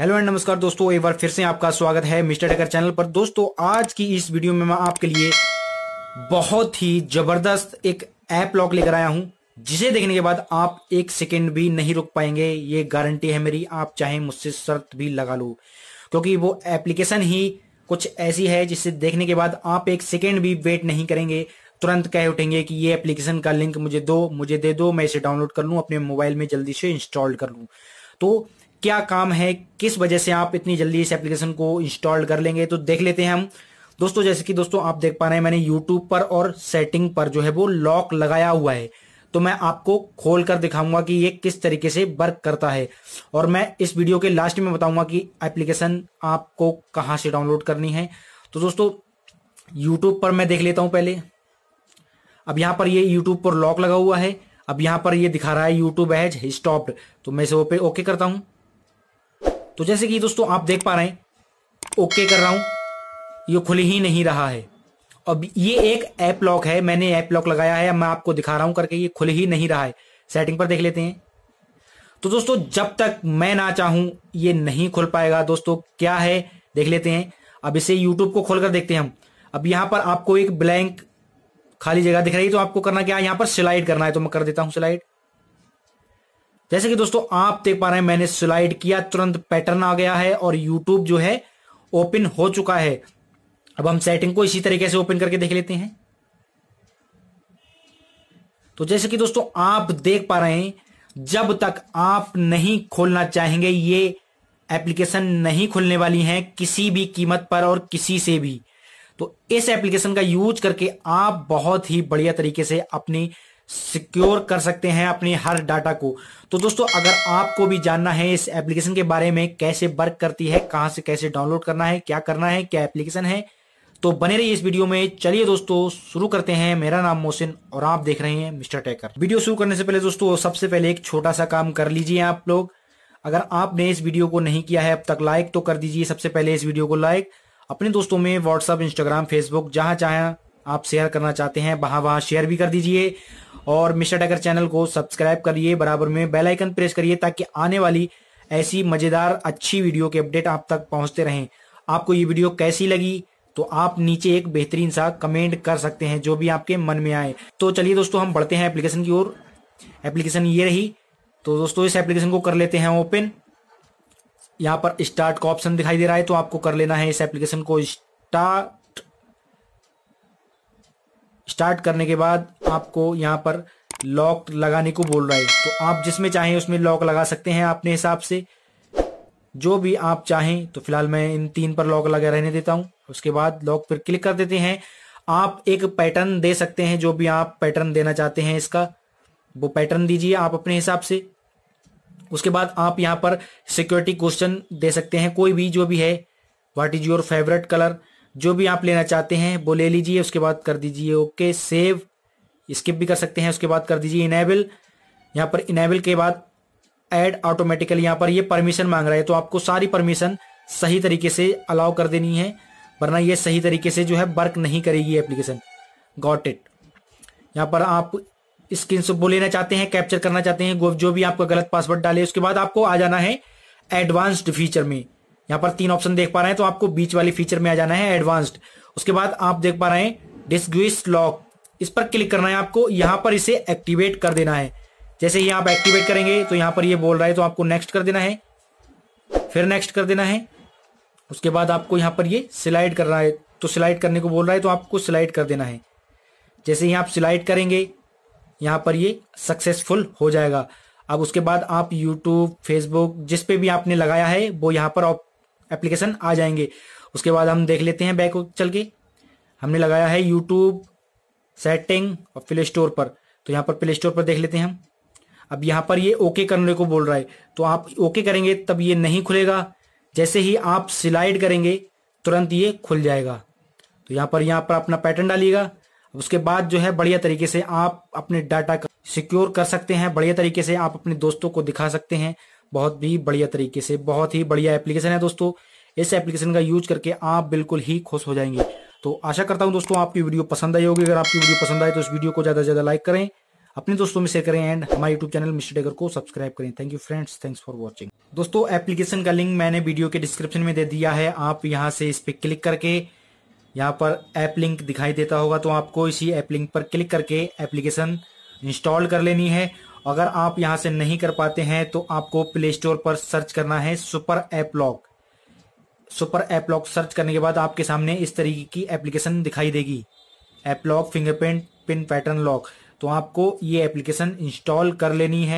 hello and नमस्कार दोस्तों एक बार फिर से आपका स्वागत है मिस्टर टेकर चैनल पर दोस्तों आज की इस वीडियो में मैं आपके लिए बहुत ही जबरदस्त एक ऐप लॉक लेकर आया हूं जिसे देखने के बाद आप एक सेकेंड भी नहीं रुक पाएंगे ये गारंटी है मेरी आप चाहे मुझसे शर्त भी लगा लो क्योंकि वो एप्लीकेशन ही कुछ ऐसी है जिसे देखने के बाद आप एक सेकेंड भी वेट नहीं करेंगे तुरंत कह उठेंगे कि ये एप्लीकेशन का लिंक मुझे दो मुझे दे दो मैं इसे डाउनलोड कर लूँ अपने मोबाइल में जल्दी से इंस्टॉल कर लूँ तो क्या काम है किस वजह से आप इतनी जल्दी इस एप्लीकेशन को इंस्टॉल कर लेंगे तो देख लेते हैं हम दोस्तों जैसे कि दोस्तों आप देख पा रहे हैं मैंने यूट्यूब पर और सेटिंग पर जो है वो लॉक लगाया हुआ है तो मैं आपको खोल कर दिखाऊंगा कि ये किस तरीके से वर्क करता है और मैं इस वीडियो के लास्ट में बताऊंगा कि एप्लीकेशन आपको कहां से डाउनलोड करनी है तो दोस्तों यूट्यूब पर मैं देख लेता हूं पहले अब यहां पर ये यूट्यूब पर लॉक लगा हुआ है अब यहां पर ये दिखा रहा है यूट्यूब एज स्टॉप्ड तो मैं इसे ओके करता हूं तो जैसे कि दोस्तों आप देख पा रहे हैं ओके कर रहा हूं ये खुल ही नहीं रहा है अब ये एक ऐप लॉक है मैंने ऐप लॉक लगाया है मैं आपको दिखा रहा हूं करके ये खुल ही नहीं रहा है सेटिंग पर देख लेते हैं तो दोस्तों जब तक मैं ना चाहूं ये नहीं खुल पाएगा दोस्तों क्या है देख लेते हैं अब इसे यूट्यूब को खोलकर देखते हैं हम अब यहां पर आपको एक ब्लैंक खाली जगह दिख रही है तो आपको करना क्या है यहां पर स्लाइड करना है तो मैं कर देता हूं स्लाइड जैसे कि दोस्तों आप देख पा रहे हैं मैंने स्लाइड किया तुरंत पैटर्न आ गया है और यूट्यूब जो है ओपन हो चुका है अब हम सेटिंग को इसी तरीके से ओपन करके देख लेते हैं तो जैसे कि दोस्तों आप देख पा रहे हैं जब तक आप नहीं खोलना चाहेंगे ये एप्लीकेशन नहीं खुलने वाली है किसी भी कीमत पर और किसी से भी तो इस एप्लीकेशन का यूज करके आप बहुत ही बढ़िया तरीके से अपनी सिक्योर कर सकते हैं अपने हर डाटा को तो दोस्तों अगर आपको भी जानना है इस एप्लीकेशन के बारे में कैसे वर्क करती है कहां से कैसे डाउनलोड करना है क्या करना है क्या एप्लीकेशन है तो बने रहिए इस वीडियो में चलिए दोस्तों शुरू करते हैं मेरा नाम मोहसिन और आप देख रहे हैं मिस्टर टेकर वीडियो शुरू करने से पहले दोस्तों सबसे पहले एक छोटा सा काम कर लीजिए आप लोग अगर आपने इस वीडियो को नहीं किया है अब तक लाइक तो कर दीजिए सबसे पहले इस वीडियो को लाइक अपने दोस्तों में व्हाट्सअप इंस्टाग्राम फेसबुक जहां चाहें आप शेयर करना चाहते हैं वहां वहां शेयर भी कर दीजिए और मिस्टर डगर चैनल को सब्सक्राइब करिए बराबर में बेल आइकन प्रेस करिए ताकि आने वाली ऐसी मजेदार अच्छी वीडियो के अपडेट आप तक पहुंचते रहें आपको ये वीडियो कैसी लगी तो आप नीचे एक बेहतरीन सा कमेंट कर सकते हैं जो भी आपके मन में आए तो चलिए दोस्तों हम बढ़ते हैं एप्लीकेशन की ओर एप्लीकेशन ये रही तो दोस्तों इस एप्लीकेशन को कर लेते हैं ओपन यहाँ पर स्टार्ट का ऑप्शन दिखाई दे रहा है तो आपको कर लेना है इस एप्लीकेशन को स्टार्ट स्टार्ट करने के बाद आपको यहाँ पर लॉक लगाने को बोल रहा है तो आप जिसमें चाहें उसमें लॉक लगा सकते हैं अपने हिसाब से जो भी आप चाहें तो फिलहाल मैं इन तीन पर लॉक लगा रहने देता हूँ उसके बाद लॉक पर क्लिक कर देते हैं आप एक पैटर्न दे सकते हैं जो भी आप पैटर्न देना चाहते हैं इसका वो पैटर्न दीजिए आप अपने हिसाब से उसके बाद आप यहाँ पर सिक्योरिटी क्वेश्चन दे सकते हैं कोई भी जो भी है what is your favourite colour जो भी आप लेना चाहते हैं वो ले लीजिए उसके बाद कर दीजिए ओके सेव स्किप भी कर सकते हैं उसके बाद कर दीजिए इनेबल यहाँ पर इनेबल के बाद ऐड ऑटोमेटिकली यहाँ पर ये परमिशन मांग रहा है तो आपको सारी परमिशन सही तरीके से अलाउ कर देनी है वरना ये सही तरीके से जो है वर्क नहीं करेगी एप्लीकेशन गॉट इट यहाँ पर आप स्क्रीन से वो लेना चाहते हैं कैप्चर करना चाहते हैं जो भी आपका गलत पासवर्ड डाले उसके बाद आपको आ जाना है एडवांस्ड फीचर में यहां पर तीन ऑप्शन देख पा रहे हैं तो आपको बीच वाली फीचर में आ जाना है एडवांस्ड उसके बाद आप देख पा रहे हैं डिस्ग्विस लॉक इस पर क्लिक करना है आपको यहां पर इसे एक्टिवेट कर देना है जैसे ही आप एक्टिवेट करेंगे तो यहां पर ये बोल रहा है तो आपको नेक्स्ट कर देना है फिर नेक्स्ट कर देना है उसके बाद आपको यहां पर ये स्लाइड करना है तो स्लाइड करने को बोल रहा है तो आपको स्लाइड कर देना है जैसे ही आप स्लाइड करेंगे यहां पर ये सक्सेसफुल हो जाएगा अब उसके बाद आप यूट्यूब फेसबुक जिस पे भी आपने लगाया है वो यहां पर आप एप्लीकेशन आ जाएंगे उसके बाद हम देख लेते हैं बैक चल के हमने लगाया है यूट्यूब सेटिंग और प्ले स्टोर पर तो यहाँ पर प्ले स्टोर पर देख लेते हैं हम अब यहाँ पर ये ओके करने को बोल रहा है तो आप ओके करेंगे तब ये नहीं खुलेगा जैसे ही आप स्लाइड करेंगे तुरंत ये खुल जाएगा तो यहाँ पर यहाँ पर अपना पैटर्न डालिएगा उसके बाद जो है बढ़िया तरीके से आप अपने डाटा सिक्योर कर सकते हैं बढ़िया तरीके से आप अपने दोस्तों को दिखा सकते हैं बहुत ही बढ़िया तरीके से बहुत ही बढ़िया एप्लीकेशन है दोस्तों इस एप्लीकेशन का यूज करके आप बिल्कुल ही खुश हो जाएंगे तो आशा करता हूं दोस्तों आपकी वीडियो पसंद आई होगी अगर आपकी वीडियो पसंद आए तो इस वीडियो को ज्यादा से ज्यादा लाइक करें अपने दोस्तों में शेयर करें एंड हमारे यूट्यूब चैनल मिस्टर डेगर को सब्सक्राइब करें thank you friends thanks for watching दोस्तों एप्लीकेशन का लिंक मैंने वीडियो के डिस्क्रिप्शन में दे दिया है आप यहाँ से इस पर क्लिक करके यहाँ पर ऐप लिंक दिखाई देता होगा तो आपको इसी एप लिंक पर क्लिक करके एप्लीकेशन इंस्टॉल कर लेनी है अगर आप यहां से नहीं कर पाते हैं तो आपको प्ले स्टोर पर सर्च करना है super app lock super app lock search करने के बाद आपके सामने इस तरीके की एप्लीकेशन दिखाई देगी app lock fingerprint pin pattern lock तो आपको ये एप्लीकेशन इंस्टॉल कर लेनी है